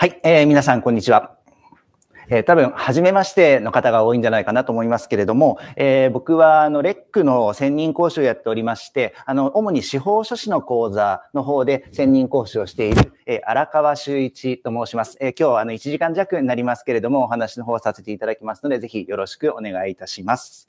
はい、えー、皆さん、こんにちは。えー、多分、初めましての方が多いんじゃないかなと思いますけれども、えー、僕は、あの、レックの専任講師をやっておりまして、あの、主に司法書士の講座の方で専任講師をしている、えー、荒川修一と申します。えー、今日、あの、1時間弱になりますけれども、お話の方させていただきますので、ぜひよろしくお願いいたします。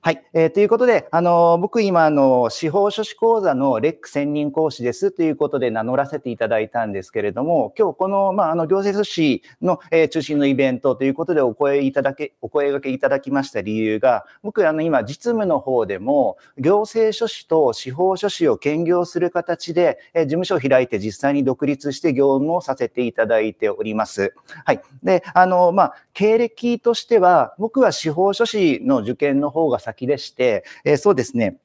はい。えー、ということで、あのー、僕今、あの、司法書士講座のレック専任講師ですということで名乗らせていただいたんですけれども、今日この、まあ、あの、行政書士の、えー、中心のイベントということでお声いただけ、お声がけいただきました理由が、僕、あの、今、実務の方でも、行政書士と司法書士を兼業する形で、えー、事務所を開いて実際に独立して業務をさせていただいております。はい。で、あの、まあ、経歴としては、僕は司法書士の受験の方が先でして、えー、そうですね、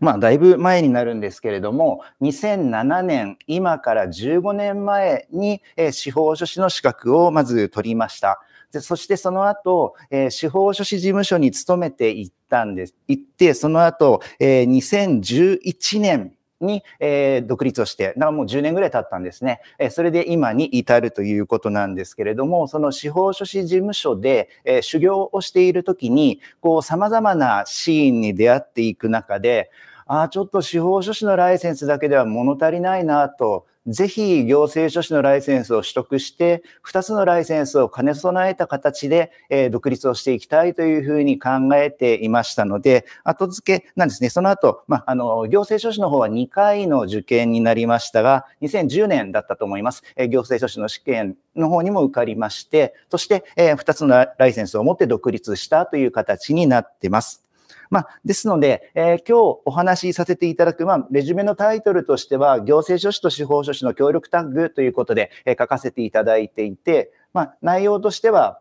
まあ、だいぶ前になるんですけれども、2007年、今から15年前に、えー、司法書士の資格をまず取りました。でそしてその後、えー、司法書士事務所に勤めていったんです。行って、その後、えー、2011年、に、えー、独立をして、なもう10年ぐらい経ったんですね。えー、それで今に至るということなんですけれども、その司法書士事務所で、えー、修行をしているときに、こう、様々なシーンに出会っていく中で、あちょっと司法書士のライセンスだけでは物足りないなと、ぜひ行政書士のライセンスを取得して、2つのライセンスを兼ね備えた形で、え独立をしていきたいというふうに考えていましたので、後付けなんですね。その後、まあ、の、行政書士の方は2回の受験になりましたが、2010年だったと思います。え行政書士の試験の方にも受かりまして、そして、え2つのライセンスを持って独立したという形になってます。まあ、ですので、えー、今日お話しさせていただく、まあ、レジュメのタイトルとしては、行政書士と司法書士の協力タッグということで、えー、書かせていただいていて、まあ、内容としては、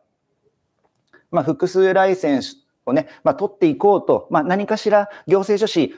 まあ、複数ライセンスをね、まあ、取っていこうと、まあ、何かしら行政書士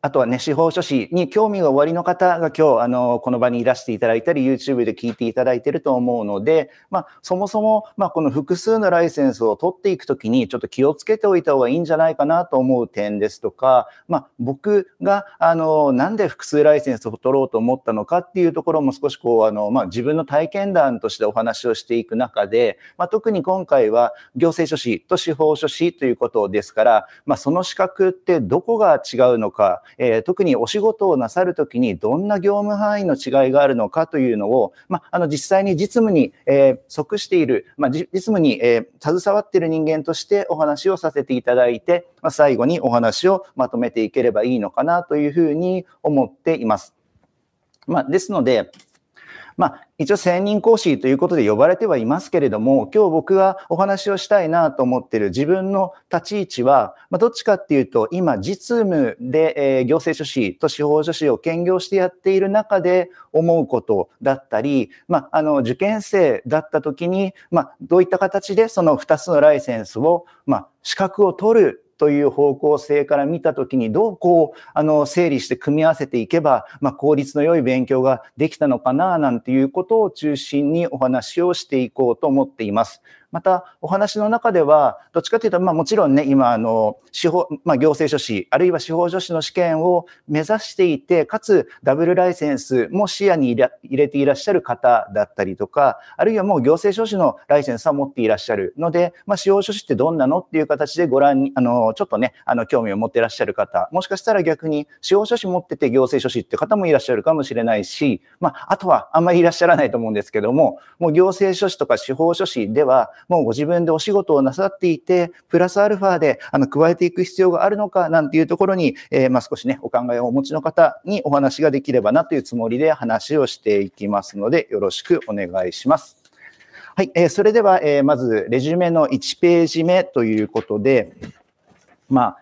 あとはね、司法書士に興味がおありの方が今日、あの、この場にいらしていただいたり、YouTube で聞いていただいてると思うので、まあ、そもそも、まあ、この複数のライセンスを取っていくときに、ちょっと気をつけておいた方がいいんじゃないかなと思う点ですとか、まあ、僕が、あの、なんで複数ライセンスを取ろうと思ったのかっていうところも少しこう、あの、まあ、自分の体験談としてお話をしていく中で、まあ、特に今回は行政書士と司法書士ということですから、まあ、その資格ってどこが違うのか、か、えー、特にお仕事をなさるときにどんな業務範囲の違いがあるのかというのを、まあ、あの実際に実務に、えー、即している、まあ、実務に、えー、携わっている人間としてお話をさせていただいて、まあ、最後にお話をまとめていければいいのかなというふうに思っています。まあ、ですので、まあ、一応専任講師ということで呼ばれてはいますけれども、今日僕がお話をしたいなと思ってる自分の立ち位置は、まあ、どっちかっていうと、今実務で、え行政書士と司法書士を兼業してやっている中で思うことだったり、まあ、あの、受験生だった時に、まどういった形でその2つのライセンスを、ま資格を取るという方向性から見たときに、どうこう、あの、整理して組み合わせていけば、まあ、効率の良い勉強ができたのかな、なんていうことを中心にお話をしていこうと思っています。また、お話の中では、どっちかというと、まあもちろんね、今、あの、司法、まあ行政書士、あるいは司法書士の試験を目指していて、かつダブルライセンスも視野に入れていらっしゃる方だったりとか、あるいはもう行政書士のライセンスは持っていらっしゃるので、まあ司法書士ってどんなのっていう形でご覧に、あの、ちょっとね、あの、興味を持っていらっしゃる方、もしかしたら逆に司法書士持ってて行政書士って方もいらっしゃるかもしれないし、まあ、あとはあんまりいらっしゃらないと思うんですけども、もう行政書士とか司法書士では、もうご自分でお仕事をなさっていて、プラスアルファであの加えていく必要があるのかなんていうところに、えー、まあ、少しね、お考えをお持ちの方にお話ができればなというつもりで話をしていきますので、よろしくお願いします。はい、えー、それでは、えー、まず、レジュメの1ページ目ということで、ま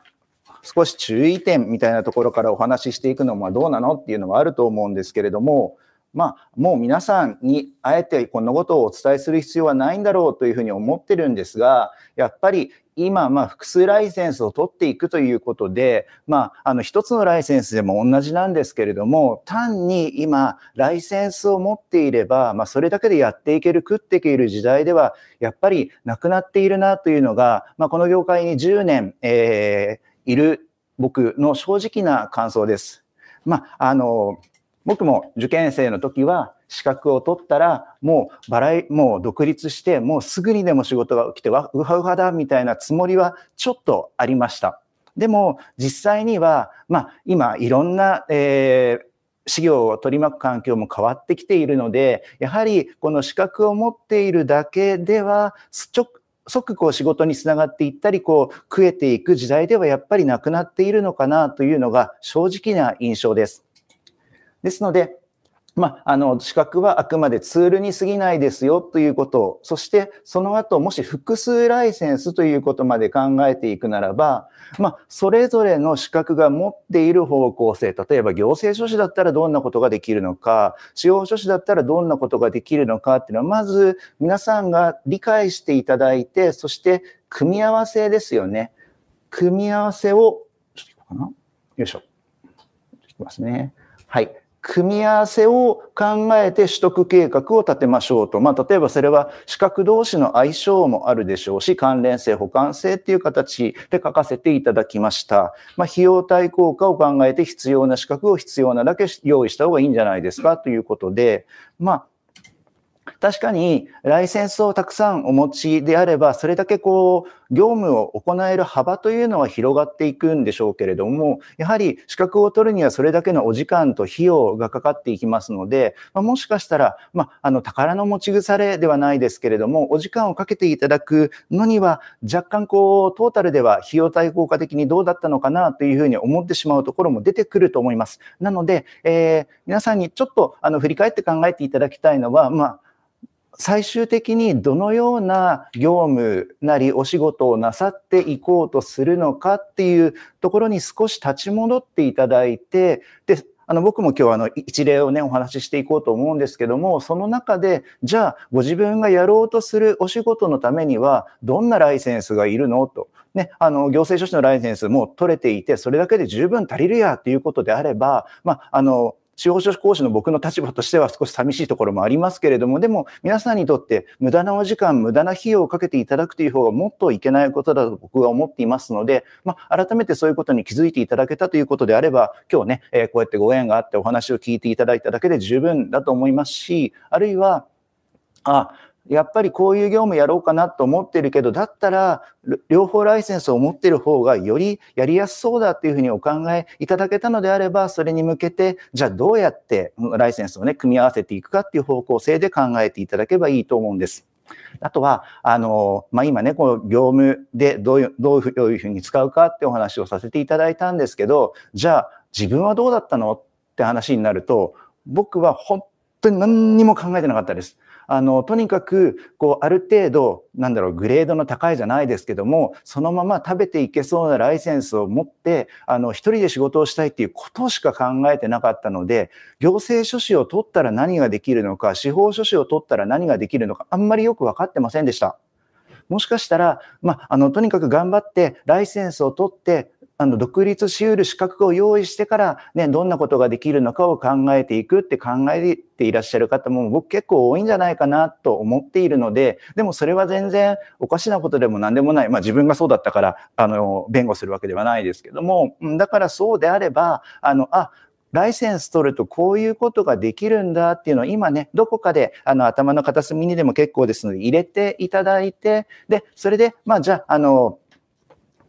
あ、少し注意点みたいなところからお話ししていくのはどうなのっていうのはあると思うんですけれども、まあ、もう皆さんにあえてこんなことをお伝えする必要はないんだろうというふうに思ってるんですが、やっぱり今、まあ、複数ライセンスを取っていくということで、まあ、あの、一つのライセンスでも同じなんですけれども、単に今、ライセンスを持っていれば、まあ、それだけでやっていける、食っていける時代では、やっぱりなくなっているなというのが、まあ、この業界に10年、えー、いる僕の正直な感想です。まあ、あの、僕も受験生の時は資格を取ったらもうバラもう独立してもうすぐにでも仕事が起きてわうはうはだみたいなつもりはちょっとありました。でも実際には、まあ、今いろんな、えー、資料を取り巻く環境も変わってきているのでやはりこの資格を持っているだけでは即こう仕事につながっていったりこう食えていく時代ではやっぱりなくなっているのかなというのが正直な印象です。ですので、まあ、あの、資格はあくまでツールに過ぎないですよということを、そしてその後、もし複数ライセンスということまで考えていくならば、まあ、それぞれの資格が持っている方向性、例えば行政書士だったらどんなことができるのか、司法書士だったらどんなことができるのかっていうのは、まず皆さんが理解していただいて、そして組み合わせですよね。組み合わせを、ちょっとこうかな。よいしょ。いきますね。はい。組み合わせを考えて取得計画を立てましょうと。まあ、例えばそれは資格同士の相性もあるでしょうし、関連性、補完性っていう形で書かせていただきました。まあ、費用対効果を考えて必要な資格を必要なだけ用意した方がいいんじゃないですかということで、まあ、確かにライセンスをたくさんお持ちであれば、それだけこう、業務を行える幅というのは広がっていくんでしょうけれども、やはり資格を取るにはそれだけのお時間と費用がかかっていきますので、まあ、もしかしたら、まあ、あの、宝の持ち腐れではないですけれども、お時間をかけていただくのには、若干こう、トータルでは費用対効果的にどうだったのかなというふうに思ってしまうところも出てくると思います。なので、えー、皆さんにちょっと、あの、振り返って考えていただきたいのは、まあ、最終的にどのような業務なりお仕事をなさっていこうとするのかっていうところに少し立ち戻っていただいて、で、あの、僕も今日あの、一例をね、お話ししていこうと思うんですけども、その中で、じゃあ、ご自分がやろうとするお仕事のためには、どんなライセンスがいるのと。ね、あの、行政書士のライセンスも取れていて、それだけで十分足りるや、っていうことであれば、まあ、あの、司法書士講師の僕の立場としては少し寂しいところもありますけれども、でも皆さんにとって無駄なお時間、無駄な費用をかけていただくという方がもっといけないことだと僕は思っていますので、まあ、改めてそういうことに気づいていただけたということであれば、今日ね、えー、こうやってご縁があってお話を聞いていただいただけで十分だと思いますし、あるいは、あ、やっぱりこういう業務やろうかなと思ってるけど、だったら、両方ライセンスを持ってる方がよりやりやすそうだっていうふうにお考えいただけたのであれば、それに向けて、じゃあどうやってライセンスをね、組み合わせていくかっていう方向性で考えていただけばいいと思うんです。あとは、あの、まあ、今ね、この業務でどういう、どういうふうに使うかってお話をさせていただいたんですけど、じゃあ自分はどうだったのって話になると、僕は本当に何にも考えてなかったです。あの、とにかく、こう、ある程度、なんだろう、グレードの高いじゃないですけども、そのまま食べていけそうなライセンスを持って、あの、一人で仕事をしたいっていうことしか考えてなかったので、行政書士を取ったら何ができるのか、司法書士を取ったら何ができるのか、あんまりよく分かってませんでした。もしかしたら、まあ、あの、とにかく頑張って、ライセンスを取って、あの、独立し得る資格を用意してから、ね、どんなことができるのかを考えていくって考えていらっしゃる方も僕結構多いんじゃないかなと思っているので、でもそれは全然おかしなことでも何でもない。まあ自分がそうだったから、あの、弁護するわけではないですけども、だからそうであれば、あの、あ、ライセンス取るとこういうことができるんだっていうのを今ね、どこかであの頭の片隅にでも結構ですので入れていただいて、で、それで、まあじゃあ、あの、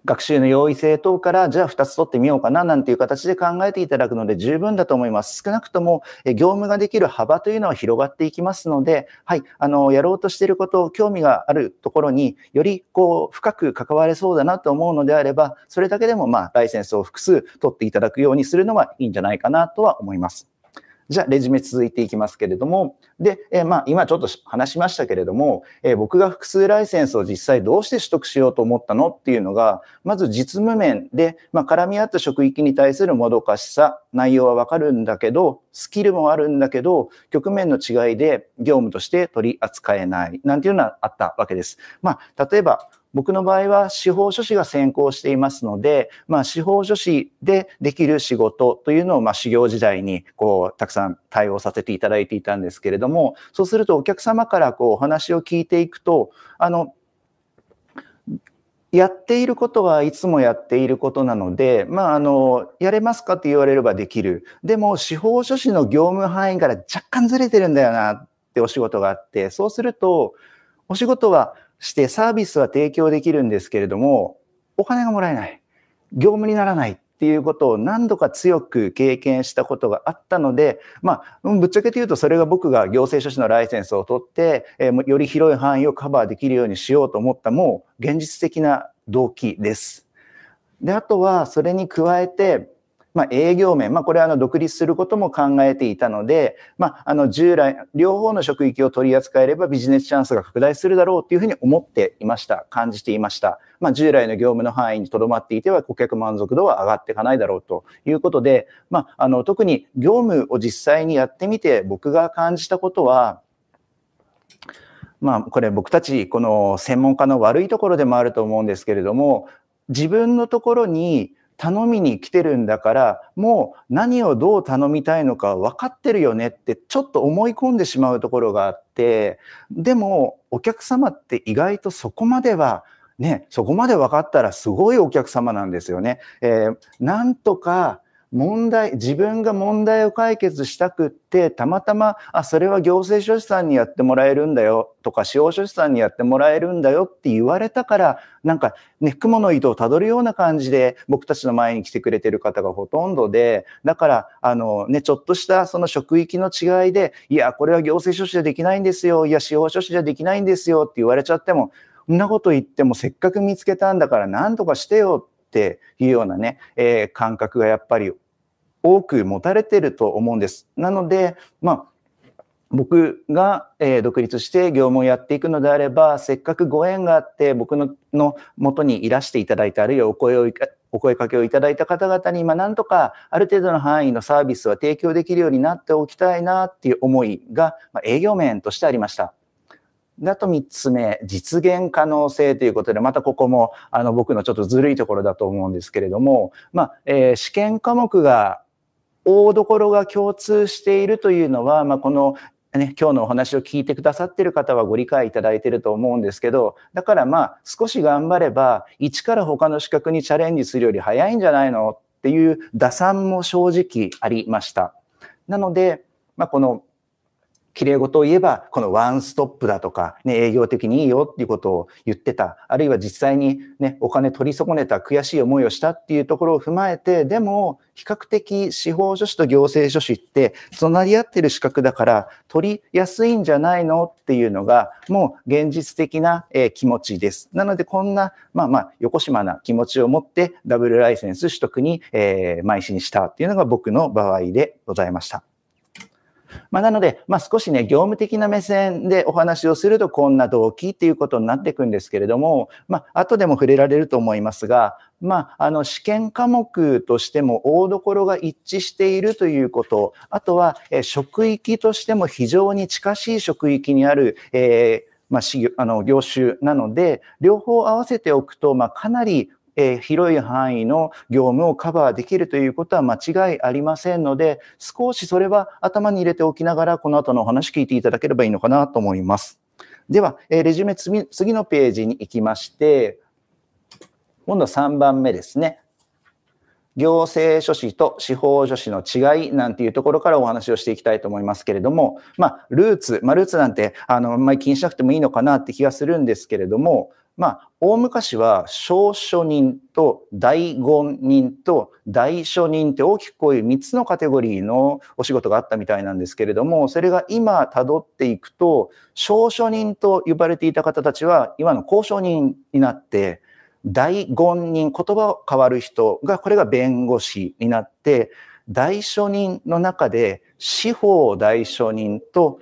学習の容易性等から、じゃあ2つ取ってみようかななんていう形で考えていただくので十分だと思います。少なくとも、業務ができる幅というのは広がっていきますので、はい、あの、やろうとしていることを興味があるところによりこう、深く関われそうだなと思うのであれば、それだけでもまあ、ライセンスを複数取っていただくようにするのがいいんじゃないかなとは思います。じゃあ、レジュメ続いていきますけれども、で、えー、まあ、今ちょっと話しましたけれども、えー、僕が複数ライセンスを実際どうして取得しようと思ったのっていうのが、まず実務面で、まあ、絡み合った職域に対するもどかしさ、内容はわかるんだけど、スキルもあるんだけど、局面の違いで業務として取り扱えない、なんていうのはあったわけです。まあ、例えば、僕の場合は司法書士が専攻していますので、まあ、司法書士でできる仕事というのを、まあ、修行時代にこうたくさん対応させていただいていたんですけれどもそうするとお客様からこうお話を聞いていくとあのやっていることはいつもやっていることなので、まあ、あの、やれますかって言われればできる。でも、司法書士の業務範囲から若干ずれてるんだよなってお仕事があって、そうすると、お仕事はしてサービスは提供できるんですけれども、お金がもらえない。業務にならないっていうことを何度か強く経験したことがあったので、まあ、ぶっちゃけて言うとそれが僕が行政書士のライセンスを取って、えー、より広い範囲をカバーできるようにしようと思ったもう現実的な動機です。で、あとはそれに加えて、まあ、営業面、まあ、これはあの独立することも考えていたので、まあ、あの従来、両方の職域を取り扱えればビジネスチャンスが拡大するだろうというふうに思っていました、感じていました。まあ、従来の業務の範囲にとどまっていては顧客満足度は上がっていかないだろうということで、まあ、あの特に業務を実際にやってみて僕が感じたことは、まあ、これ僕たちこの専門家の悪いところでもあると思うんですけれども自分のところに頼みに来てるんだから、もう何をどう頼みたいのか分かってるよねってちょっと思い込んでしまうところがあって、でもお客様って意外とそこまではね、そこまで分かったらすごいお客様なんですよね。えー、なんとか問題、自分が問題を解決したくって、たまたま、あ、それは行政書士さんにやってもらえるんだよとか、司法書士さんにやってもらえるんだよって言われたから、なんかね、雲の糸をたどるような感じで僕たちの前に来てくれてる方がほとんどで、だから、あのね、ちょっとしたその職域の違いで、いや、これは行政書士じゃできないんですよ、いや、司法書士じゃできないんですよって言われちゃっても、そんなこと言ってもせっかく見つけたんだから何とかしてよってっていうようなね、えー、感覚がやっぱり多く持たれてると思うんです。なので、まあ、僕が、え独立して業務をやっていくのであれば、せっかくご縁があって、僕のも元にいらしていただいた、あるいはお声をお声かけをいただいた方々に今なんとかある程度の範囲のサービスは提供できるようになっておきたいなっていう思いが、ま営業面としてありました。あと三つ目、実現可能性ということで、またここもあの僕のちょっとずるいところだと思うんですけれども、まあ、えー、試験科目が大所が共通しているというのは、まあ、このね、今日のお話を聞いてくださってる方はご理解いただいてると思うんですけど、だからまあ少し頑張れば、一から他の資格にチャレンジするより早いんじゃないのっていう打算も正直ありました。なので、まあ、この綺麗事を言えば、このワンストップだとか、ね、営業的にいいよっていうことを言ってた。あるいは実際にね、お金取り損ねた悔しい思いをしたっていうところを踏まえて、でも、比較的司法書士と行政書士って隣り合ってる資格だから取りやすいんじゃないのっていうのがもう現実的な、え気持ちです。なのでこんなまあまあ横島な気持ちを持ってダブルライセンス取得に、えー、邁進したっていうのが僕の場合でございました。まあ、なので、まあ、少しね、業務的な目線でお話をするとこんな動機っていうことになっていくんですけれども、まあ、後でも触れられると思いますが、まあ、あの、試験科目としても大所が一致しているということ、あとは、え職域としても非常に近しい職域にある、えーまあ、あの業種なので、両方合わせておくと、まあ、かなりえ広い範囲の業務をカバーできるということは間違いありませんので、少しそれは頭に入れておきながら、この後のお話聞いていただければいいのかなと思います。では、えレジュメ次のページに行きまして、今度は3番目ですね。行政書士と司法書士の違いなんていうところからお話をしていきたいと思いますけれども、まあ、ルーツ、まあ、ルーツなんて、あの、あんまり気にしなくてもいいのかなって気がするんですけれども、まあ、大昔は小書人と大言人と大書人って大きくこういう3つのカテゴリーのお仕事があったみたいなんですけれども、それが今たどっていくと、小書人と呼ばれていた方たちは今の公書人になって、大言人、言葉を変わる人が、これが弁護士になって、大書人の中で司法大書人と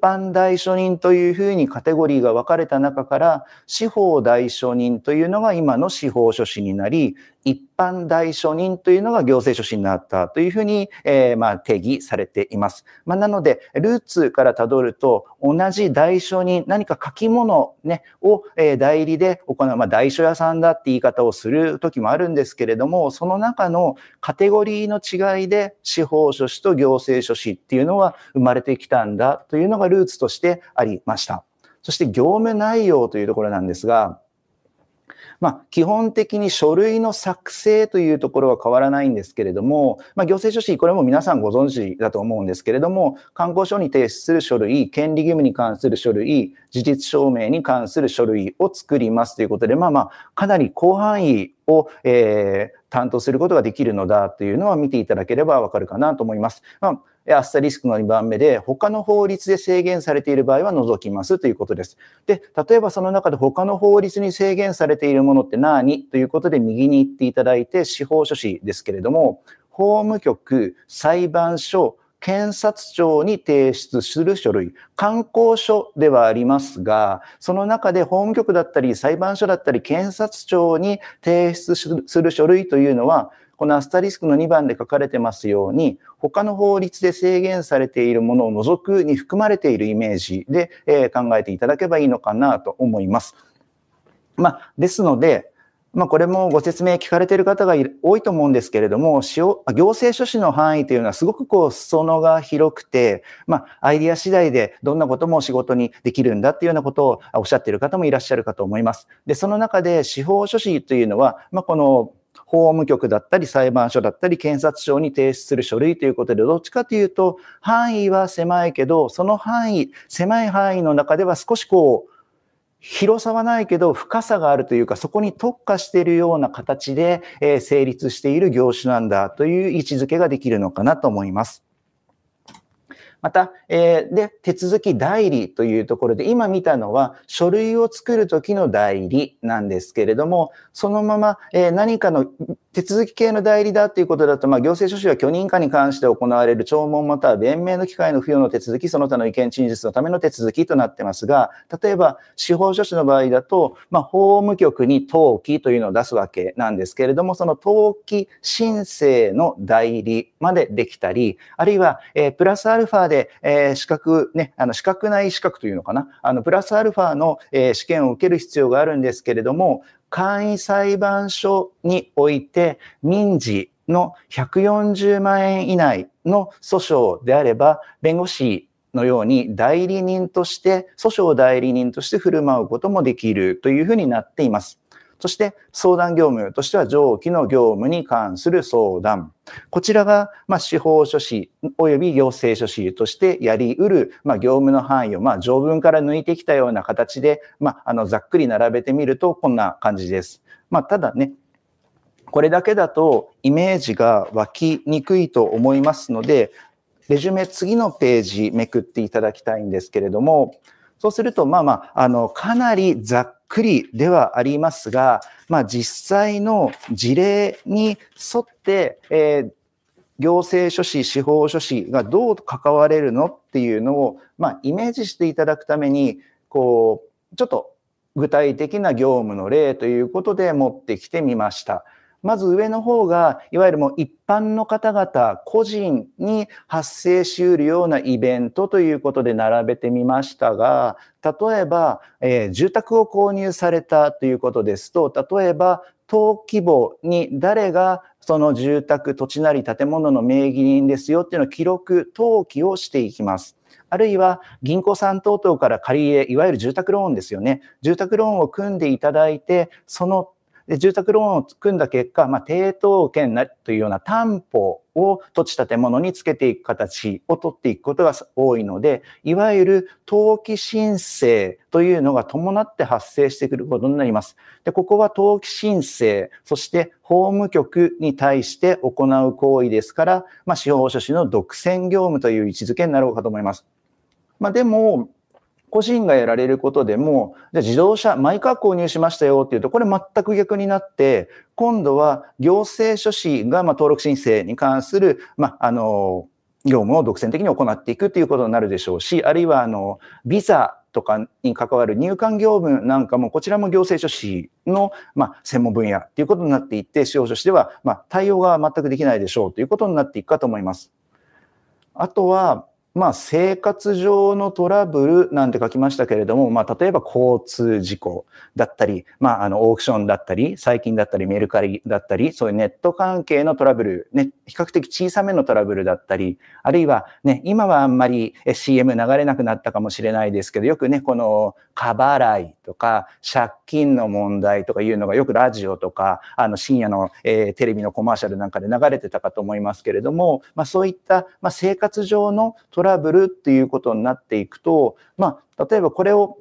般代書人というふうにカテゴリーが分かれた中から、司法代書人というのが今の司法書士になり、一般代書人というのが行政書士になったというふうに、えー、まあ、定義されています。まあ、なので、ルーツからたどると、同じ代書人、何か書き物、ね、を、え代理で行う、まあ、代書屋さんだって言い方をする時もあるんですけれども、その中のカテゴリーの違いで、司法書士と行政書士っていうのは生まれてきたんだというのがルーツとしてありました。そして業務内容というところなんですが、まあ、基本的に書類の作成というところは変わらないんですけれども、まあ、行政書士、これも皆さんご存知だと思うんですけれども、観光所に提出する書類、権利義務に関する書類、事実証明に関する書類を作りますということで、まあまあ、かなり広範囲を、えー、担当することができるのだというのは見ていただければわかるかなと思います。まあアスタリスクの2番目で、他の法律で制限されている場合は除きますということです。で、例えばその中で他の法律に制限されているものって何ということで右に行っていただいて、司法書士ですけれども、法務局、裁判所、検察庁に提出する書類、観光書ではありますが、その中で法務局だったり裁判所だったり検察庁に提出する書類というのは、このアスタリスクの2番で書かれてますように、他の法律で制限されているものを除くに含まれているイメージで、え考えていただけばいいのかなと思います。まあ、ですので、まあ、これもご説明聞かれている方が多いと思うんですけれども、行政書士の範囲というのはすごくこう、裾野が広くて、まあ、アイディア次第でどんなことも仕事にできるんだっていうようなことをおっしゃっている方もいらっしゃるかと思います。で、その中で司法書士というのは、まあ、この法務局だったり裁判所だったり検察庁に提出する書類ということで、どっちかというと範囲は狭いけど、その範囲、狭い範囲の中では少しこう、広さはないけど深さがあるというか、そこに特化しているような形で、え成立している業種なんだという位置づけができるのかなと思います。また、えー、で、手続き代理というところで、今見たのは書類を作る時の代理なんですけれども、そのまま、えー、何かの手続き系の代理だということだと、まあ、行政書士は許認可に関して行われる聴聞または弁明の機会の付与の手続き、その他の意見陳述のための手続きとなってますが、例えば司法書士の場合だと、まあ、法務局に登記というのを出すわけなんですけれども、その登記申請の代理までできたり、あるいは、えー、プラスアルファで、えー、資格、ね、あの、資格ない資格というのかな、あの、プラスアルファの、えー、試験を受ける必要があるんですけれども、簡易裁判所において、民事の140万円以内の訴訟であれば、弁護士のように代理人として、訴訟代理人として振る舞うこともできるというふうになっています。そして相談業務としては上記の業務に関する相談。こちらが、ま司法書士及び行政書士としてやり得る、ま業務の範囲を、ま条文から抜いてきたような形で、まあのざっくり並べてみるとこんな感じです。まあ、ただね、これだけだとイメージが湧きにくいと思いますので、レジュメ次のページめくっていただきたいんですけれども、そうすると、まあまあ、あの、かなりざっくりではありますが、まあ、実際の事例に沿って、えー、行政書士、司法書士がどう関われるのっていうのを、まあ、イメージしていただくために、こう、ちょっと具体的な業務の例ということで持ってきてみました。まず上の方が、いわゆるもう一般の方々、個人に発生しうるようなイベントということで並べてみましたが、例えば、えー、住宅を購入されたということですと、例えば、登記簿に誰がその住宅、土地なり建物の名義人ですよっていうのを記録、登記をしていきます。あるいは銀行さん等々から借り入れ、いわゆる住宅ローンですよね。住宅ローンを組んでいただいて、そので、住宅ローンを組んだ結果、まあ、抵当権なというような担保を土地建物につけていく形を取っていくことが多いので、いわゆる登記申請というのが伴って発生してくることになります。で、ここは登記申請、そして法務局に対して行う行為ですから、まあ、司法書士の独占業務という位置づけになろうかと思います。まあ、でも、個人がやられることでも、じゃあ自動車、マイカー購入しましたよっていうと、これ全く逆になって、今度は行政書士がま登録申請に関する、まあ、あの、業務を独占的に行っていくということになるでしょうし、あるいは、あの、ビザとかに関わる入管業務なんかも、こちらも行政書士の、ま専門分野ということになっていって、司法書士では、ま対応が全くできないでしょうということになっていくかと思います。あとは、まあ、生活上のトラブルなんて書きましたけれども、まあ、例えば交通事故だったり、まあ、あの、オークションだったり、最近だったり、メルカリだったり、そういうネット関係のトラブル、ネッ比較的小さめのトラブルだったり、あるいはね、今はあんまり CM 流れなくなったかもしれないですけど、よくね、この過払いとか借金の問題とかいうのがよくラジオとか、あの深夜の、えー、テレビのコマーシャルなんかで流れてたかと思いますけれども、まあ、そういった、まあ、生活上のトラブルっていうことになっていくと、まあ、例えばこれを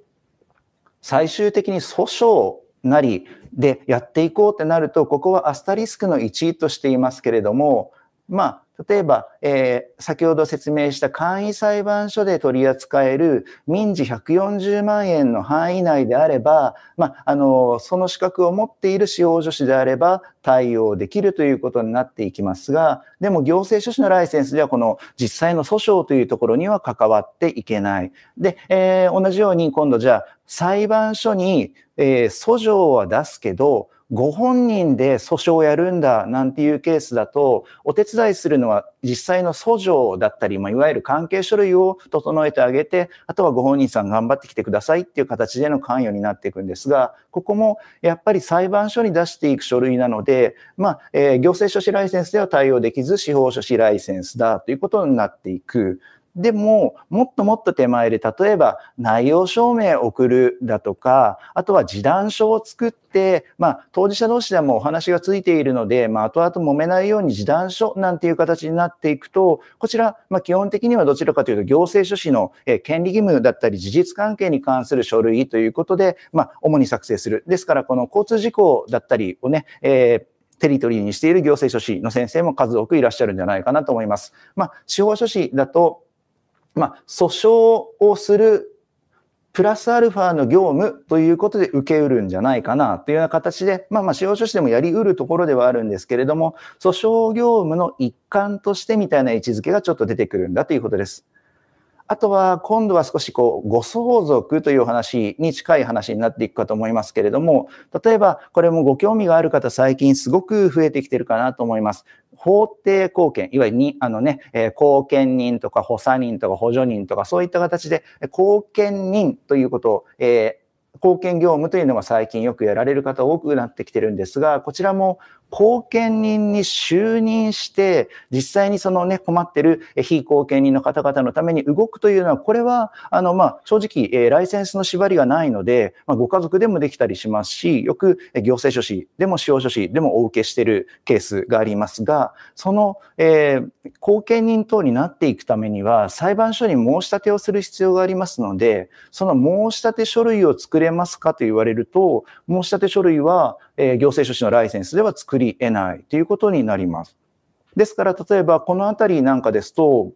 最終的に訴訟なりでやっていこうってなると、ここはアスタリスクの1位としていますけれども、まあ、例えば、えー、先ほど説明した簡易裁判所で取り扱える民事140万円の範囲内であれば、まあ、あの、その資格を持っている使用助手であれば対応できるということになっていきますが、でも行政書士のライセンスではこの実際の訴訟というところには関わっていけない。で、えー、同じように今度じゃあ裁判所に、えー、訴状は出すけど、ご本人で訴訟をやるんだなんていうケースだと、お手伝いするのは実際の訴状だったり、まあ、いわゆる関係書類を整えてあげて、あとはご本人さん頑張ってきてくださいっていう形での関与になっていくんですが、ここもやっぱり裁判所に出していく書類なので、まあ、えー、行政書士ライセンスでは対応できず、司法書士ライセンスだということになっていく。でも、もっともっと手前で、例えば内容証明を送るだとか、あとは示談書を作って、まあ、当事者同士でもお話がついているので、まあ、後々揉めないように示談書なんていう形になっていくと、こちら、まあ、基本的にはどちらかというと、行政書士の権利義務だったり、事実関係に関する書類ということで、まあ、主に作成する。ですから、この交通事項だったりをね、えーテリトリーにしている行政書士の先生も数多くいらっしゃるんじゃないかなと思います。まあ、司法書士だと、まあ、訴訟をするプラスアルファの業務ということで受けうるんじゃないかなというような形で、まあまあ、司法書士でもやりうるところではあるんですけれども、訴訟業務の一環としてみたいな位置づけがちょっと出てくるんだということです。あとは今度は少しこう、ご相続という話に近い話になっていくかと思いますけれども、例えばこれもご興味がある方最近すごく増えてきてるかなと思います。法定貢献、いわゆるに、あのね、えー、貢献人とか補佐人とか補助人とかそういった形で、貢献人ということを、えー貢献業務というのが最近よくやられる方多くなってきてるんですが、こちらも後見人に就任して、実際にそのね、困ってる非後見人の方々のために動くというのは、これは、あの、ま正直、えー、ライセンスの縛りがないので、まあ、ご家族でもできたりしますし、よく行政書士でも使用書士でもお受けしてるケースがありますが、その、えー、後見人等になっていくためには、裁判所に申し立てをする必要がありますので、その申し立て書類を作れますかと言われると、申し立て書類は、え行政書士のライセンスでは作り得ないということになります。ですから、例えばこのあたりなんかですと、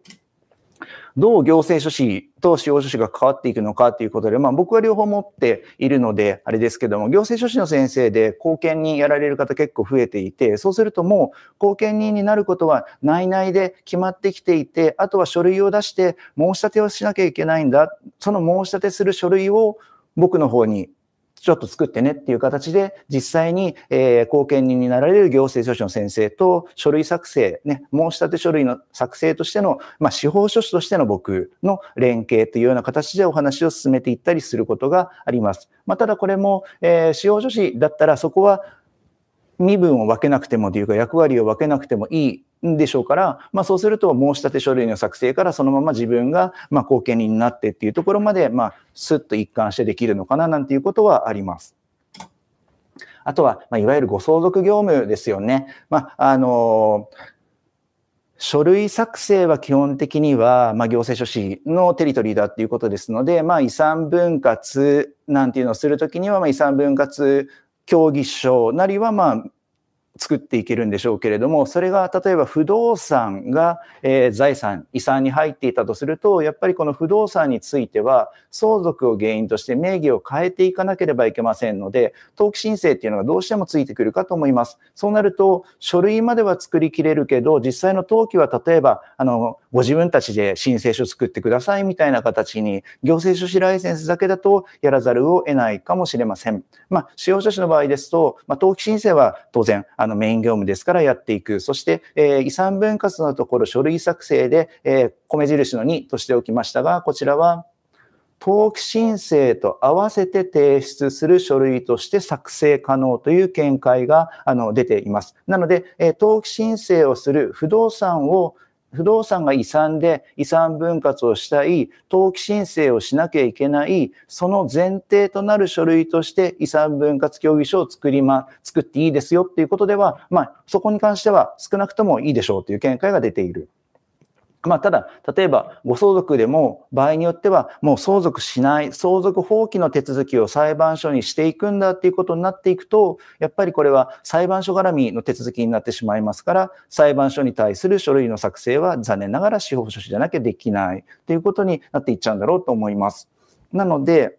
どう行政書士と司法書士が関わっていくのかということで、まあ僕は両方持っているので、あれですけども、行政書士の先生で後見人やられる方結構増えていて、そうするともう後見人になることは内々で決まってきていて、あとは書類を出して申し立てをしなきゃいけないんだ。その申し立てする書類を僕の方にちょっと作ってねっていう形で、実際に、えー、後見人になられる行政書士の先生と、書類作成、ね、申し立て書類の作成としての、まあ、司法書士としての僕の連携というような形でお話を進めていったりすることがあります。まあ、ただこれも、えー、司法書士だったら、そこは身分を分けなくてもというか役割を分けなくてもいいでしょうから、まあ、そうすると申し立て書類の作成からそのまま自分がまあ後見人になってっていうところまで、まあ、スッと一貫してできるのかななんていうことはあります。あとは、まあ、いわゆるご相続業務ですよね。まあ、あのー書類作成は基本的には、まあ、行政書士のテリトリーだっていうことですので、まあ、遺産分割なんていうのをするときには、まあ、遺産分割協議書なりは、まあ、作っていけるんでしょうけれども、それが例えば不動産が、えー、財産、遺産に入っていたとすると、やっぱりこの不動産については相続を原因として名義を変えていかなければいけませんので、登記申請っていうのがどうしてもついてくるかと思います。そうなると、書類までは作りきれるけど、実際の登記は例えば、あの、ご自分たちで申請書作ってくださいみたいな形に、行政書士ライセンスだけだとやらざるを得ないかもしれません。まあ、使用書士の場合ですと、まあ、登記申請は当然、あのメイン業務ですからやっていく。そして、えー、遺産分割のところ書類作成で、えー、米印の2としておきましたが、こちらは登記申請と合わせて提出する書類として作成可能という見解があの出ています。なので、え登記申請をする不動産を不動産が遺産で遺産分割をしたい、登記申請をしなきゃいけない、その前提となる書類として遺産分割協議書を作りま、作っていいですよっていうことでは、まあ、そこに関しては少なくともいいでしょうという見解が出ている。まあ、ただ、例えば、ご相続でも、場合によっては、もう相続しない、相続放棄の手続きを裁判所にしていくんだっていうことになっていくと、やっぱりこれは裁判所絡みの手続きになってしまいますから、裁判所に対する書類の作成は残念ながら司法書士じゃなきゃできないということになっていっちゃうんだろうと思います。なので、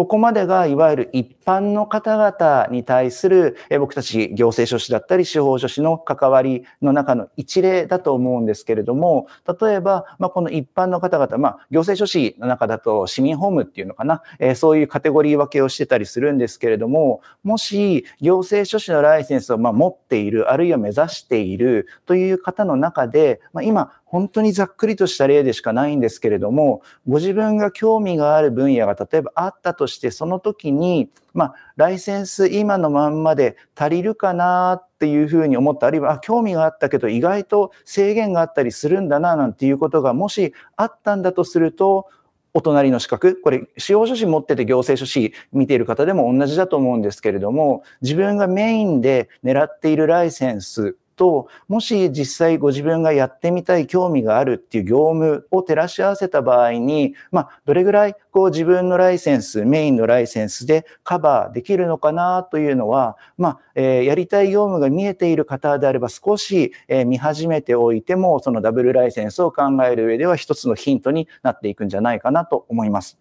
ここまでがいわゆる一般の方々に対する僕たち行政書士だったり司法書士の関わりの中の一例だと思うんですけれども例えば、まあ、この一般の方々、まあ、行政書士の中だと市民ホームっていうのかな、えー、そういうカテゴリー分けをしてたりするんですけれどももし行政書士のライセンスをま持っているあるいは目指しているという方の中で、まあ、今本当にざっくりとした例でしかないんですけれども、ご自分が興味がある分野が例えばあったとして、その時に、まあ、ライセンス今のまんまで足りるかなっていうふうに思った、あるいは、あ、興味があったけど意外と制限があったりするんだな、なんていうことがもしあったんだとすると、お隣の資格、これ、使用書士持ってて行政書士見ている方でも同じだと思うんですけれども、自分がメインで狙っているライセンスと、もし実際ご自分がやってみたい興味があるっていう業務を照らし合わせた場合に、まあ、どれぐらいこう自分のライセンス、メインのライセンスでカバーできるのかなというのは、まあ、えー、やりたい業務が見えている方であれば少し、えー、見始めておいても、そのダブルライセンスを考える上では一つのヒントになっていくんじゃないかなと思います。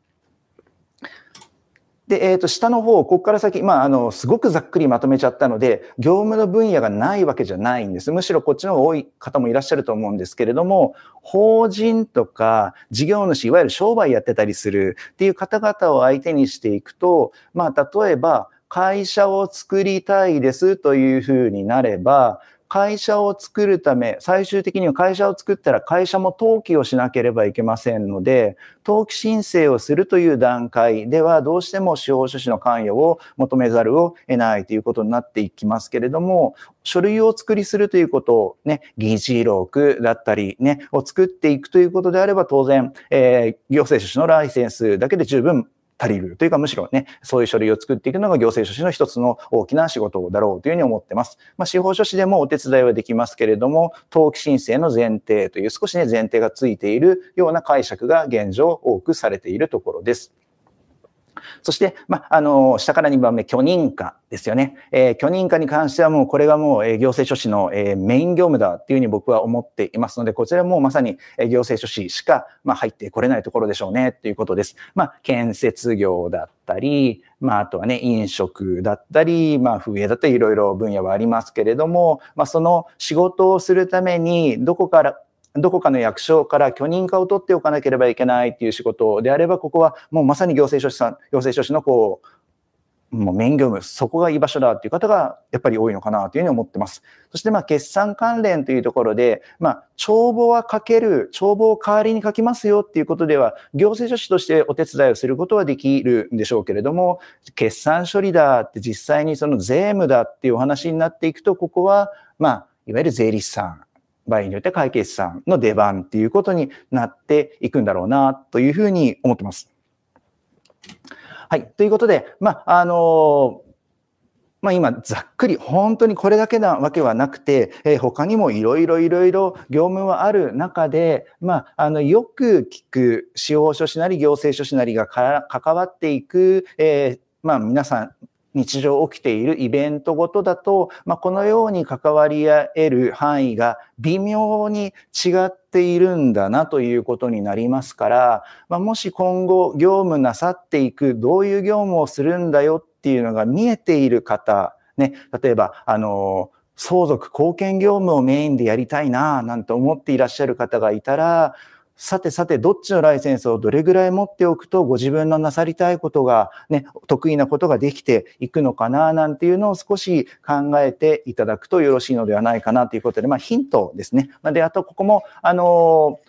で、えっ、ー、と、下の方、ここから先、まあ、あの、すごくざっくりまとめちゃったので、業務の分野がないわけじゃないんです。むしろこっちの方が多い方もいらっしゃると思うんですけれども、法人とか事業主、いわゆる商売やってたりするっていう方々を相手にしていくと、まあ、例えば、会社を作りたいですというふうになれば、会社を作るため、最終的には会社を作ったら会社も登記をしなければいけませんので、登記申請をするという段階では、どうしても司法書士の関与を求めざるを得ないということになっていきますけれども、書類を作りするということをね、議事録だったりね、を作っていくということであれば、当然、えー、行政書士のライセンスだけで十分足りるというか、むしろね、そういう書類を作っていくのが行政書士の一つの大きな仕事だろうというふうに思ってます。まあ、司法書士でもお手伝いはできますけれども、登記申請の前提という少しね、前提がついているような解釈が現状多くされているところです。そして、まあ、あの、下から2番目、許認可ですよね。えー、許認可に関してはもう、これがもう、え行政書士の、えメイン業務だっていうふうに僕は思っていますので、こちらもまさに、え行政書士しか、まあ、入ってこれないところでしょうね、ということです。まあ、建設業だったり、まあ、あとはね、飲食だったり、まあ、風営だったり、いろいろ分野はありますけれども、まあ、その仕事をするために、どこから、どこかの役所から許認可を取っておかなければいけないっていう仕事であれば、ここはもうまさに行政書士さん、行政書士のこう、もう免業務、そこが居場所だっていう方がやっぱり多いのかなというふうに思ってます。そしてまあ決算関連というところで、まあ帳簿は書ける、帳簿を代わりに書きますよっていうことでは、行政書士としてお手伝いをすることはできるんでしょうけれども、決算処理だって実際にその税務だっていうお話になっていくと、ここはまあいわゆる税理士さん、場合によって会計士さんの出番っていうことになっていくんだろうな、というふうに思ってます。はい。ということで、まあ、あのまあ、今、ざっくり、本当にこれだけなわけはなくて、えー、他にもいろいろいろいろ業務はある中で、まあ、あの、よく聞く司法書士なり行政書士なりが関わっていく、えー、まあ、皆さん日常起きているイベントごとだと、まあ、このように関わり得る範囲が微妙に違っているんだなということになりますから、まあ、もし今後業務なさっていく、どういう業務をするんだよっていうのが見えている方、ね、例えば、あの、相続、貢献業務をメインでやりたいな、なんて思っていらっしゃる方がいたら、さてさて、どっちのライセンスをどれぐらい持っておくと、ご自分のなさりたいことが、ね、得意なことができていくのかな、なんていうのを少し考えていただくとよろしいのではないかなということで、まあ、ヒントですね。で、あと、ここも、あの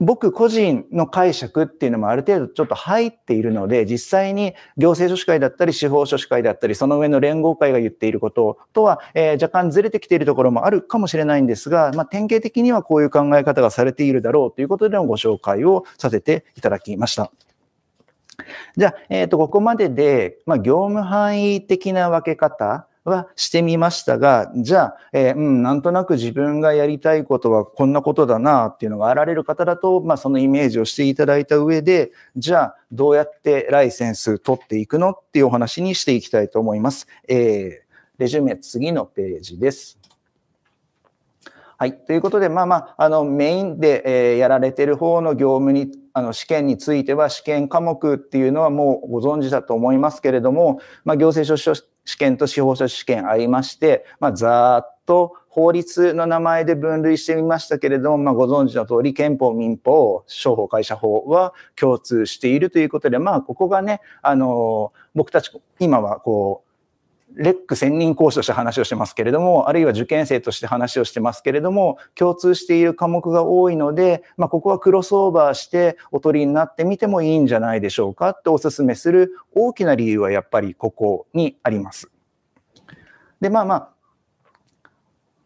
僕個人の解釈っていうのもある程度ちょっと入っているので、実際に行政書士会だったり司法書士会だったり、その上の連合会が言っていることとは、えー、若干ずれてきているところもあるかもしれないんですが、まあ、典型的にはこういう考え方がされているだろうということでのご紹介をさせていただきました。じゃあ、えっ、ー、と、ここまでで、まあ、業務範囲的な分け方、はしてみましたが、じゃあ、えー、うん、なんとなく自分がやりたいことはこんなことだなっていうのがあられる方だと、まあ、そのイメージをしていただいた上で、じゃあ、どうやってライセンス取っていくのっていうお話にしていきたいと思います。えー、レジュメ、次のページです。はい。ということで、まあまあ、あの、メインで、えー、やられてる方の業務にあの試験については試験科目っていうのはもうご存知だと思いますけれども、まあ、行政書士試験と司法書士試験ありまして、まあ、ざーっと法律の名前で分類してみましたけれども、まあ、ご存知の通り憲法民法商法会社法は共通しているということで、まあ、ここがねあの僕たち今はこうレック専任講師として話をしてますけれども、あるいは受験生として話をしてますけれども、共通している科目が多いので、まあ、ここはクロスオーバーしてお取りになってみてもいいんじゃないでしょうかってお勧めする大きな理由はやっぱりここにあります。で、まあまあ、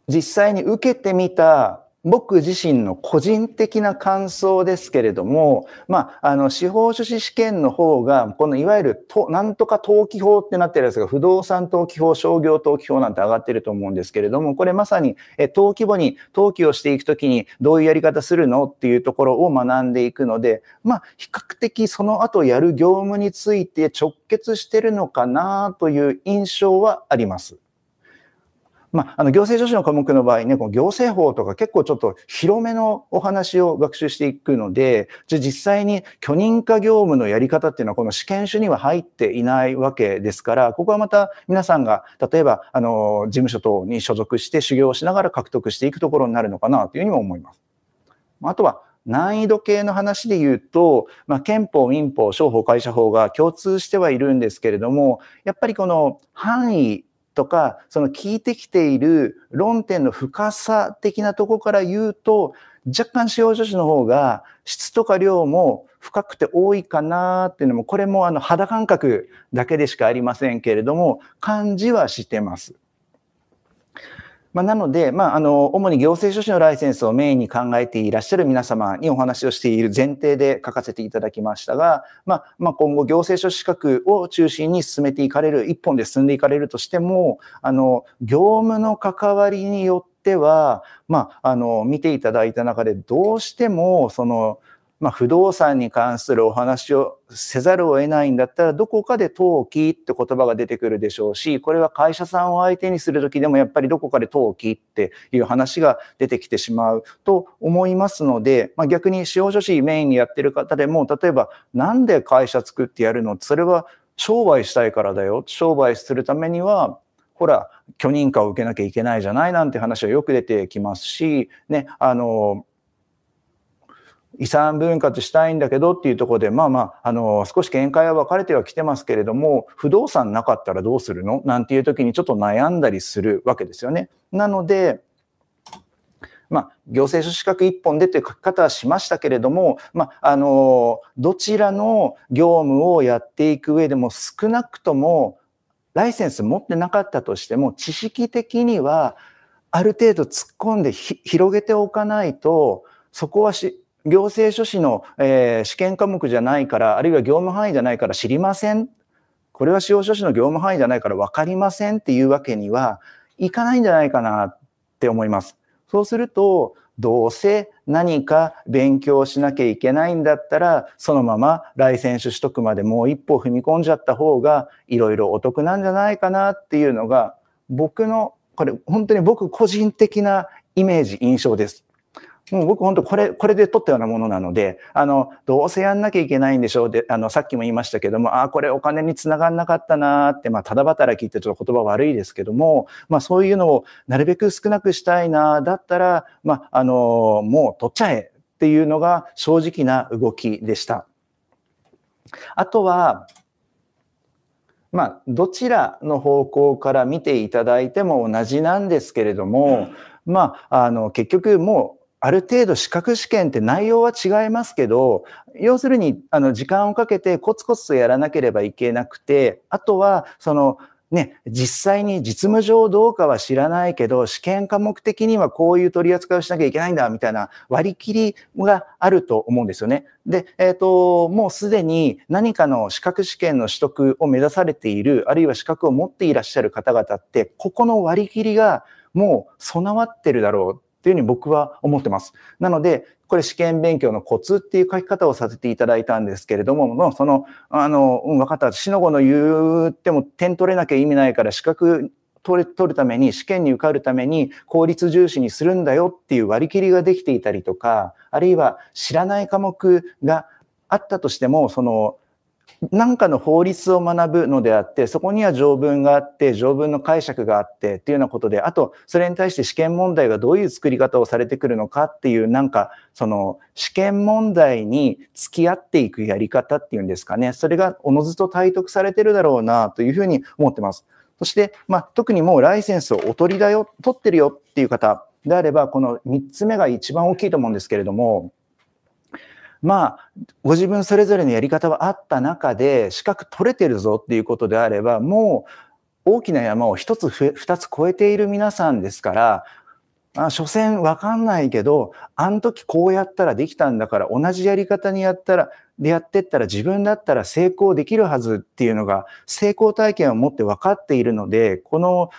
実際に受けてみた僕自身の個人的な感想ですけれども、まあ、あの、司法書士試験の方が、このいわゆると、なんとか登記法ってなってるやつが、不動産登記法、商業登記法なんて上がってると思うんですけれども、これまさに、え、登記簿に登記をしていくときに、どういうやり方するのっていうところを学んでいくので、まあ、比較的その後やる業務について直結してるのかなという印象はあります。まあ、あの行政書士の科目の場合ね、この行政法とか結構ちょっと広めのお話を学習していくので、じゃ実際に許認可業務のやり方っていうのはこの試験種には入っていないわけですから、ここはまた皆さんが例えばあの事務所等に所属して修行をしながら獲得していくところになるのかなというふうにも思います。あとは難易度系の話で言うと、まあ、憲法、民法、商法、会社法が共通してはいるんですけれども、やっぱりこの範囲とか、その聞いてきている論点の深さ的なとこから言うと、若干使用女子の方が質とか量も深くて多いかなっていうのも、これもあの肌感覚だけでしかありませんけれども、漢字はしてます。まあ、なので、まあ、あの、主に行政書士のライセンスをメインに考えていらっしゃる皆様にお話をしている前提で書かせていただきましたが、まあ、まあ、今後行政書士資格を中心に進めていかれる、一本で進んでいかれるとしても、あの、業務の関わりによっては、まあ、あの、見ていただいた中でどうしても、その、まあ、不動産に関するお話をせざるを得ないんだったら、どこかで登記って言葉が出てくるでしょうし、これは会社さんを相手にするときでもやっぱりどこかで登記っていう話が出てきてしまうと思いますので、まあ、逆に司法書士メインにやってる方でも、例えばなんで会社作ってやるのそれは商売したいからだよ。商売するためには、ほら、許認可を受けなきゃいけないじゃないなんて話はよく出てきますし、ね、あの、遺産分割したいんだけどっていうところで、まあまあ、あの、少し見解は分かれてはきてますけれども、不動産なかったらどうするのなんていう時にちょっと悩んだりするわけですよね。なので、まあ、行政書士格1本でという書き方はしましたけれども、まあ、あの、どちらの業務をやっていく上でも少なくとも、ライセンス持ってなかったとしても、知識的にはある程度突っ込んで広げておかないと、そこはし行政書士の、えー、試験科目じゃないから、あるいは業務範囲じゃないから知りません。これは司法書士の業務範囲じゃないから分かりませんっていうわけにはいかないんじゃないかなって思います。そうすると、どうせ何か勉強しなきゃいけないんだったら、そのままライセンス取得までもう一歩踏み込んじゃった方がいろいろお得なんじゃないかなっていうのが、僕の、これ本当に僕個人的なイメージ、印象です。もう僕本当これ、これで撮ったようなものなので、あの、どうせやんなきゃいけないんでしょうで、あの、さっきも言いましたけども、ああ、これお金につながんなかったなって、まあ、ただ働きってちょっと言葉悪いですけども、まあ、そういうのをなるべく少なくしたいなだったら、まあ、あの、もう取っちゃえっていうのが正直な動きでした。あとは、まあ、どちらの方向から見ていただいても同じなんですけれども、まあ、あの、結局もう、ある程度資格試験って内容は違いますけど、要するに、あの、時間をかけてコツコツとやらなければいけなくて、あとは、その、ね、実際に実務上どうかは知らないけど、試験科目的にはこういう取り扱いをしなきゃいけないんだ、みたいな割り切りがあると思うんですよね。で、えっ、ー、と、もうすでに何かの資格試験の取得を目指されている、あるいは資格を持っていらっしゃる方々って、ここの割り切りがもう備わってるだろうというふうに僕は思ってます。なので、これ試験勉強のコツっていう書き方をさせていただいたんですけれども、その、あの、うん、分かった。死の子の言っても点取れなきゃ意味ないから資格取るために、試験に受かるために効率重視にするんだよっていう割り切りができていたりとか、あるいは知らない科目があったとしても、その何かの法律を学ぶのであって、そこには条文があって、条文の解釈があってっていうようなことで、あと、それに対して試験問題がどういう作り方をされてくるのかっていう、なんか、その、試験問題に付き合っていくやり方っていうんですかね。それがおのずと体得されてるだろうなというふうに思ってます。そして、まあ、特にもうライセンスをお取りだよ、取ってるよっていう方であれば、この3つ目が一番大きいと思うんですけれども、まあ、ご自分それぞれのやり方はあった中で、資格取れてるぞっていうことであれば、もう大きな山を一つ二つ越えている皆さんですから、あ、所詮わかんないけど、あの時こうやったらできたんだから、同じやり方にやったら、でやってったら自分だったら成功できるはずっていうのが、成功体験を持って分かっているので、この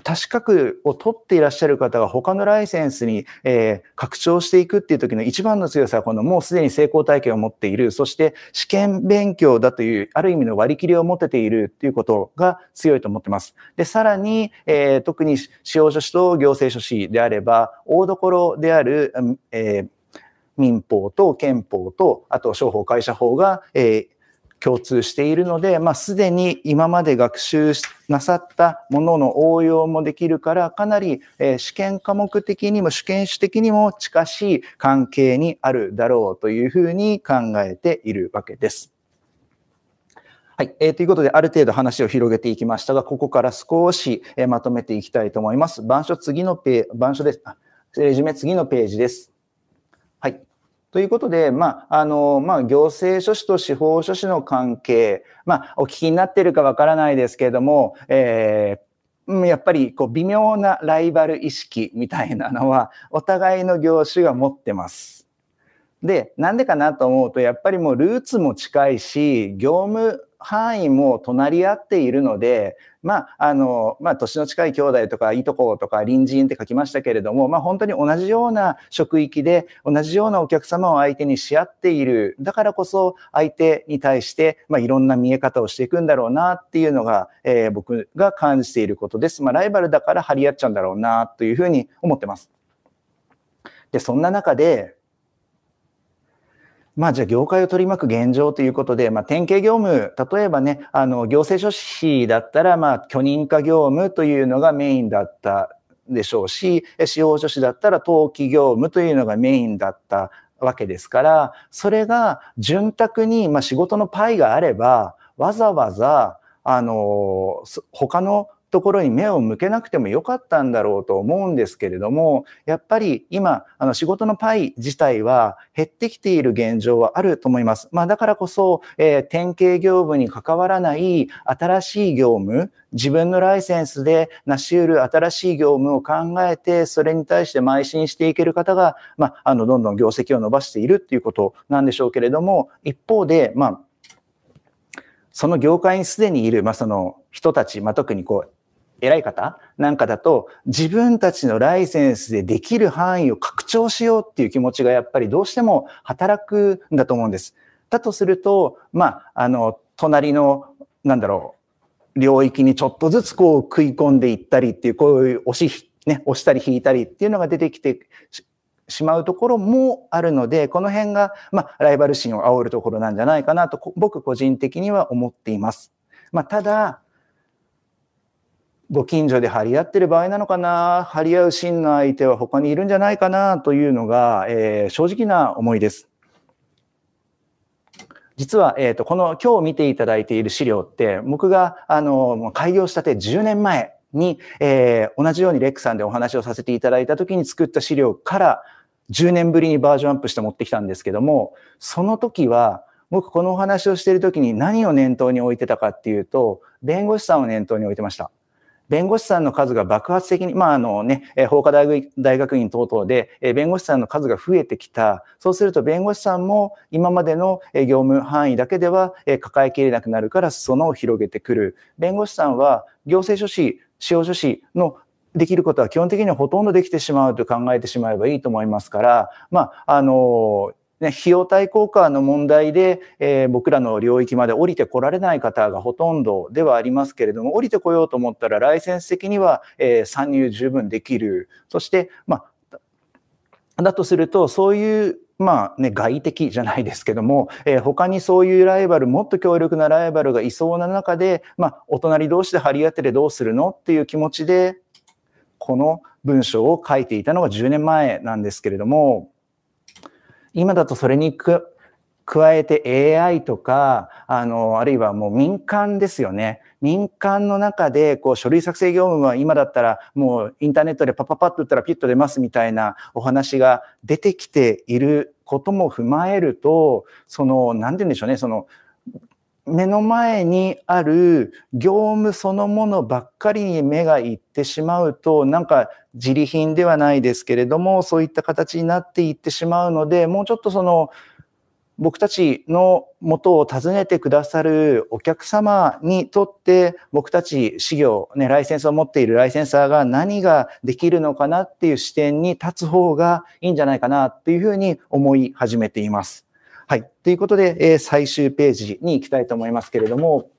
確資格を取っていらっしゃる方が他のライセンスに、えー、拡張していくっていう時の一番の強さはこのもうすでに成功体験を持っている、そして試験勉強だというある意味の割り切りを持てているっていうことが強いと思ってます。で、さらに、えー、特に使用書士と行政書士であれば、大所である、えー、民法と憲法と、あと商法会社法が、えー共通しているので、まあ、すでに今まで学習なさったものの応用もできるから、かなり、え試験科目的にも試験種的にも近しい関係にあるだろうというふうに考えているわけです。はい。えー、ということで、ある程度話を広げていきましたが、ここから少し、えまとめていきたいと思います。板書次のページ、板書です。あ、レジュメ次のページです。はい。ということで、まあ、あの、まあ、行政書士と司法書士の関係、まあ、お聞きになってるかわからないですけれども、えーやっぱりこう微妙なライバル意識みたいなのはお互いの業種が持ってます。で、なんでかなと思うと、やっぱりもうルーツも近いし、業務範囲も隣り合っているので、まあ、あの、まあ、年の近い兄弟とか、いとことか、隣人って書きましたけれども、まあ、本当に同じような職域で、同じようなお客様を相手にし合っている。だからこそ、相手に対して、まあ、いろんな見え方をしていくんだろうなっていうのが、えー、僕が感じていることです。まあ、ライバルだから張り合っちゃうんだろうなというふうに思ってます。で、そんな中で、まあじゃあ業界を取り巻く現状ということで、まあ典型業務、例えばね、あの行政書士だったら、まあ許認可業務というのがメインだったでしょうし、司法書士だったら登記業務というのがメインだったわけですから、それが潤沢に、まあ仕事のパイがあれば、わざわざ、あの、他のところに目を向けなくてもよかったんだろうと思うんですけれども、やっぱり今、あの仕事のパイ自体は減ってきている現状はあると思います。まあ、だからこそ、えー、典型業務に関わらない新しい業務、自分のライセンスで成し得る新しい業務を考えて、それに対して邁進していける方が、まあ、あの、どんどん業績を伸ばしているっていうことなんでしょうけれども、一方で、まあ、その業界にすでにいる、まあ、その人たち、まあ、特にこう、偉い方なんかだと、自分たちのライセンスでできる範囲を拡張しようっていう気持ちがやっぱりどうしても働くんだと思うんです。だとすると、まあ、あの、隣の、なんだろう、領域にちょっとずつこう食い込んでいったりっていう、こういう押し、ね、押したり引いたりっていうのが出てきてしまうところもあるので、この辺が、まあ、ライバル心を煽るところなんじゃないかなと、僕個人的には思っています。まあ、ただ、ご近所で張り合ってる場合なのかな、張り合う真の相手は他にいるんじゃないかなというのが、えー、正直な思いです。実は、えっ、ー、と、この今日見ていただいている資料って、僕が、あの、開業したて10年前に、えー、同じようにレックさんでお話をさせていただいた時に作った資料から10年ぶりにバージョンアップして持ってきたんですけども、その時は、僕このお話をしている時に何を念頭に置いてたかっていうと、弁護士さんを念頭に置いてました。弁護士さんの数が爆発的に、まああのね、法科大学院等々で、弁護士さんの数が増えてきた。そうすると弁護士さんも今までの業務範囲だけでは抱えきれなくなるから裾野を広げてくる。弁護士さんは行政書士、司法書士のできることは基本的にはほとんどできてしまうと考えてしまえばいいと思いますから、まあ、あの、ね、費用対効果の問題で、えー、僕らの領域まで降りてこられない方がほとんどではありますけれども、降りてこようと思ったらライセンス的には、えー、参入十分できる。そして、まあ、だとすると、そういうまあね、外敵じゃないですけども、えー、他にそういうライバル、もっと強力なライバルがいそうな中で、まあ、お隣同士で張り合ってでどうするのっていう気持ちで、この文章を書いていたのが10年前なんですけれども、今だとそれに加えて AI とか、あの、あるいはもう民間ですよね。民間の中で、こう、書類作成業務は今だったら、もうインターネットでパパパッと打ったらピッと出ますみたいなお話が出てきていることも踏まえると、その、なんて言うんでしょうね、その、目の前にある業務そのものばっかりに目がいってしまうとなんか自利品ではないですけれどもそういった形になっていってしまうのでもうちょっとその僕たちの元を訪ねてくださるお客様にとって僕たち事業、ね、ライセンスを持っているライセンサーが何ができるのかなっていう視点に立つ方がいいんじゃないかなっていうふうに思い始めています。はい。ということで、えー、最終ページに行きたいと思いますけれども、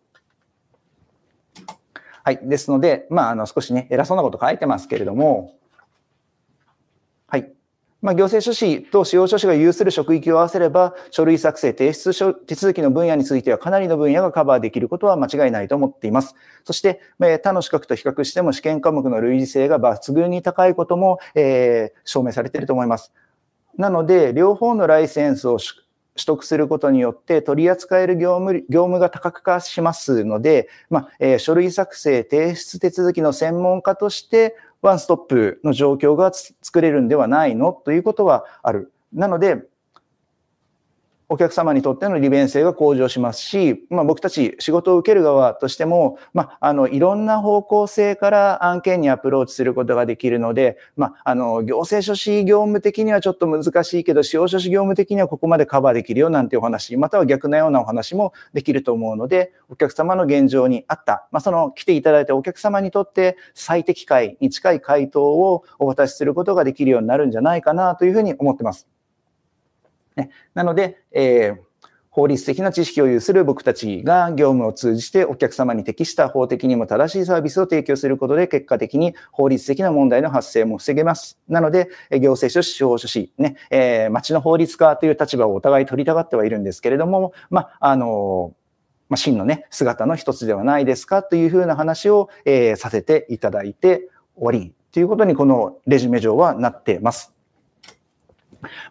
はい。ですので、まあ、あの、少しね、偉そうなこと書いてますけれども、はい。まあ、行政書士と使用書士が有する職域を合わせれば、書類作成、提出書手続きの分野についてはかなりの分野がカバーできることは間違いないと思っています。そして、え他の資格と比較しても試験科目の類似性が抜群に高いことも、えー、証明されていると思います。なので、両方のライセンスを取得することによって取り扱える業務業務が多角化しますので、まあ、えー、書類作成、提出手続きの専門家としてワンストップの状況が作れるんではないのということはある。なので、お客様にとっての利便性が向上しますし、まあ、僕たち仕事を受ける側としても、まあ、あの、いろんな方向性から案件にアプローチすることができるので、まあ、あの、行政書士業務的にはちょっと難しいけど、使用書士業務的にはここまでカバーできるよなんてお話、または逆なようなお話もできると思うので、お客様の現状に合った、まあ、その来ていただいたお客様にとって最適解に近い回答をお渡しすることができるようになるんじゃないかなというふうに思ってます。ね、なので、えー法律的な知識を有する僕たちが業務を通じてお客様に適した法的にも正しいサービスを提供することで結果的に法律的な問題の発生も防げます。なので、行政書士、司法書士、ね、えー、町の法律家という立場をお互い取りたがってはいるんですけれども、まあ、のまあ、真のね、姿の一つではないですかというふうな話を、えー、させていただいており、ということにこのレジュメ上はなってます。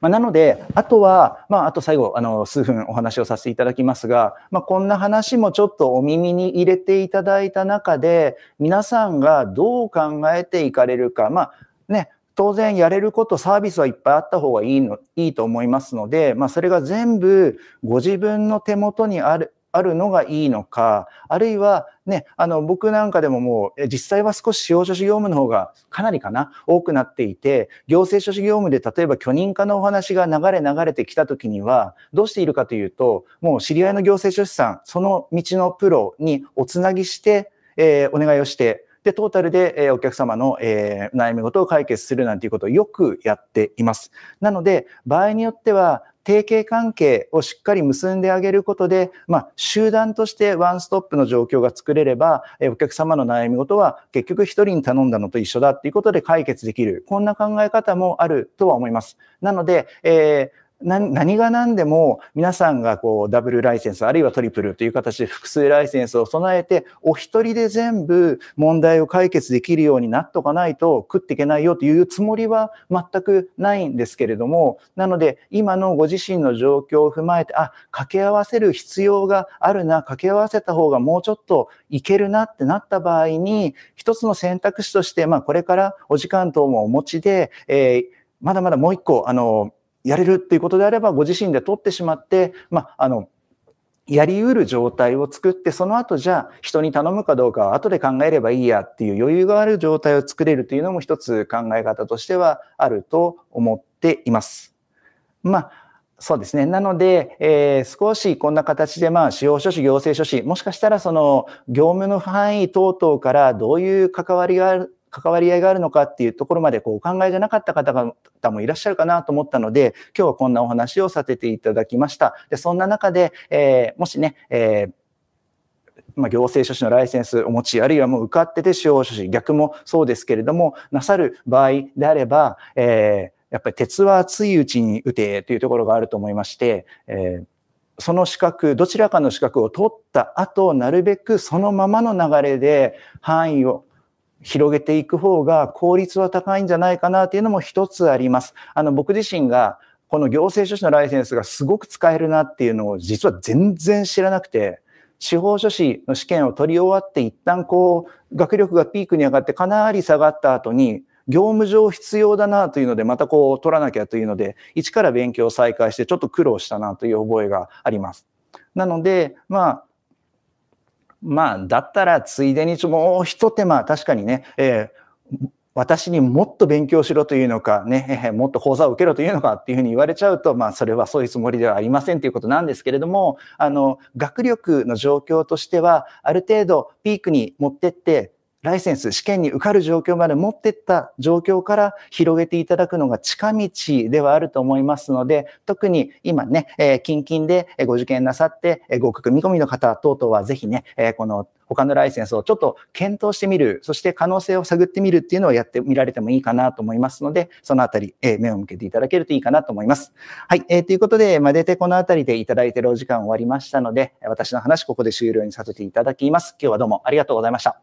まあ、なので、あとは、まあ、あと最後、あの、数分お話をさせていただきますが、まあ、こんな話もちょっとお耳に入れていただいた中で、皆さんがどう考えていかれるか、まあ、ね、当然やれること、サービスはいっぱいあった方がいいの、いいと思いますので、まあ、それが全部ご自分の手元にある、あるのがいいのか、あるいはね、あの、僕なんかでももう、実際は少し司法書士業務の方がかなりかな、多くなっていて、行政書士業務で例えば許認可のお話が流れ流れてきた時には、どうしているかというと、もう知り合いの行政書士さん、その道のプロにおつなぎして、えー、お願いをして、で、トータルで、えお客様の、えー、悩み事を解決するなんていうことをよくやっています。なので、場合によっては、提携関係をしっかり結んであげることで、まあ、集団としてワンストップの状況が作れれば、えお客様の悩み事は結局一人に頼んだのと一緒だっていうことで解決できる。こんな考え方もあるとは思います。なので、えー何が何でも皆さんがこうダブルライセンスあるいはトリプルという形で複数ライセンスを備えてお一人で全部問題を解決できるようになっとかないと食っていけないよというつもりは全くないんですけれどもなので今のご自身の状況を踏まえてあ掛け合わせる必要があるな掛け合わせた方がもうちょっといけるなってなった場合に一つの選択肢としてまあこれからお時間等もお持ちでえまだまだもう一個あのやれるっていうことであれば、ご自身で取ってしまって、まあ、あの、やりうる状態を作って、その後じゃあ人に頼むかどうかは後で考えればいいやっていう余裕がある状態を作れるというのも一つ考え方としてはあると思っています。まあ、そうですね。なので、えー、少しこんな形で、まあ、司法書士、行政書士、もしかしたらその業務の範囲等々からどういう関わりがある関わり合いがあるのかっていうところまでこうお考えじゃなかった方々もいらっしゃるかなと思ったので、今日はこんなお話をさせていただきました。でそんな中で、えー、もしね、えーま行政書士のライセンスお持ち、あるいはもう受かってて司法書士、逆もそうですけれども、なさる場合であれば、えー、やっぱり鉄は熱いうちに打てというところがあると思いまして、えーその資格、どちらかの資格を取った後、なるべくそのままの流れで範囲を広げていく方が効率は高いんじゃないかなというのも一つあります。あの、僕自身が、この行政書士のライセンスがすごく使えるなっていうのを実は全然知らなくて、司法書士の試験を取り終わって一旦こう、学力がピークに上がってかなり下がった後に、業務上必要だなというので、またこう取らなきゃというので、一から勉強を再開してちょっと苦労したなという覚えがあります。なので、まあ、まあ、だったらついでに、もう一手間、確かにね、えー、私にもっと勉強しろというのか、ね、もっと講座を受けろというのかっていうふうに言われちゃうと、まあ、それはそういうつもりではありませんということなんですけれども、あの、学力の状況としては、ある程度ピークに持ってって、ライセンス、試験に受かる状況まで持ってった状況から広げていただくのが近道ではあると思いますので、特に今ね、えー、近々でご受験なさって、え合格見込みの方等々はぜひね、えー、この他のライセンスをちょっと検討してみる、そして可能性を探ってみるっていうのをやってみられてもいいかなと思いますので、そのあたり、えー、目を向けていただけるといいかなと思います。はい、えー、ということで、ま出てこのあたりでいただいてるお時間終わりましたので、私の話ここで終了にさせていただきます。今日はどうもありがとうございました。